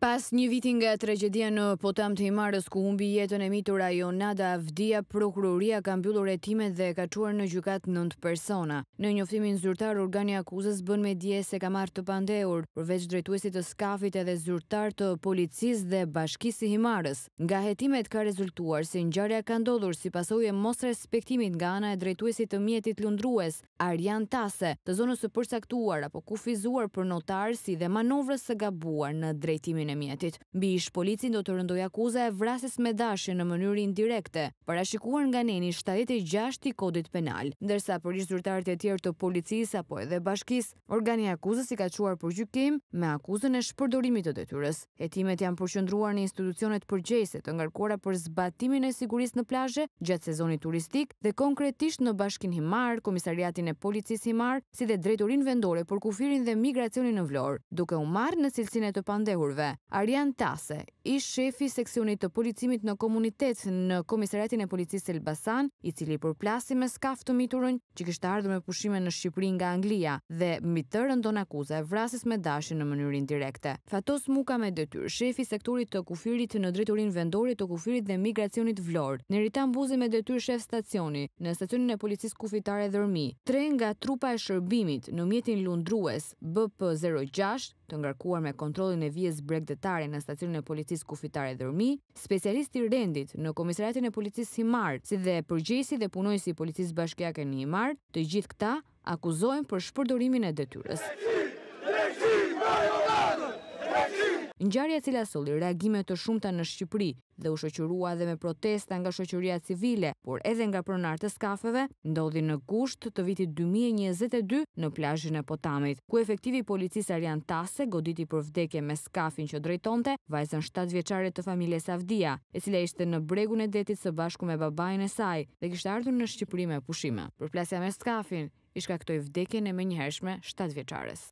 Pas një vitin nga tragedia në potam të imarës ku humbi jetën e mitur ajo Nada Avdia, prokuroria ka mbyllur e timet dhe ka quar në gjukat nëndë persona. Në njoftimin zyrtar, organi akuzës bën me dje se ka marrë të pandeur, përveç drejtuesit të skafit edhe zyrtar të policis dhe bashkisi himarës. Nga jetimet ka rezultuar se njëjarja ka ndodhur si pasoj e mos respektimit nga ana e drejtuesit të mjetit lundrues, Arjan Tase, të zonës të përsaktuar apo kufizuar për notarës dhe manovrës së gabuar në drejtimin e mjetit. Bi ish policin do të rëndoj akuza e vrasis me dashi në mënyrin indirekte, parashikuar nga neni 76 i kodit penal. Ndërsa për ish zyrtarët e tjerë të policis apo edhe bashkis, organi akuzës i ka quar për gjykim me akuzën e shpërdorimit të detyres. Etimet janë përshëndruar në institucionet përgjese të ngarkuara për zbatimin e siguris në plaje, gjatë sezonit turistik dhe konkretisht në bashkin Himar, komisariatin e policis Himar, si dhe drejtorin vendore për kufirin dhe migracionin në vlorë, duke u marrë në silsin të pandehurve, Arian Tase, ish shefi seksionit të policimit në komunitet në komisaretin e policisë Elbasan, i cili për plasi me skaf të miturën që kështë ardhë me pushime në Shqipërin nga Anglia dhe mitërën të në akuza e vrasis me dashi në mënyrin direkte. Fatos muka me dëtyr, shefi sektorit të kufirit në dritorin vendorit të kufirit dhe migracionit vlor, në rritan buzi me dëtyr shef stacioni në stacionin e policisë kufitare dërmi, tre nga trupa e shërbimit në mjetin lundrues BP06 të ngarkuar me kontrolin e vjes breg qytetare në stacionin e policisë kufitare Dërmi, specialisti i rendit në komisariatin e policisë Himar, si dhe përgjësi dhe punojësi i policisë bashkiake në Himar, të gjithë këta akuzojnë për shpërdorimin e detyrës. Ngjarja e cila solli reagime të shumta në Shqipëri dhe u shoqërua edhe me protesta nga shoqëria civile, por edhe nga pronartë të skafeve, ndodhi në gusht të vitit 2022 në plazhin e Potamit, ku efektivi policisë Arjan Tase goditi për vdekje me skafin që drejtonte vajzën 7 vjeçare të familjes Savdia, e cila ishte në bregun e detit së bashku me babain e saj dhe kishte ardhur në Shqipëri me pushime. Përplasja me skafin ishka këtoj vdekjen e menjëhershme 7 vjeçares.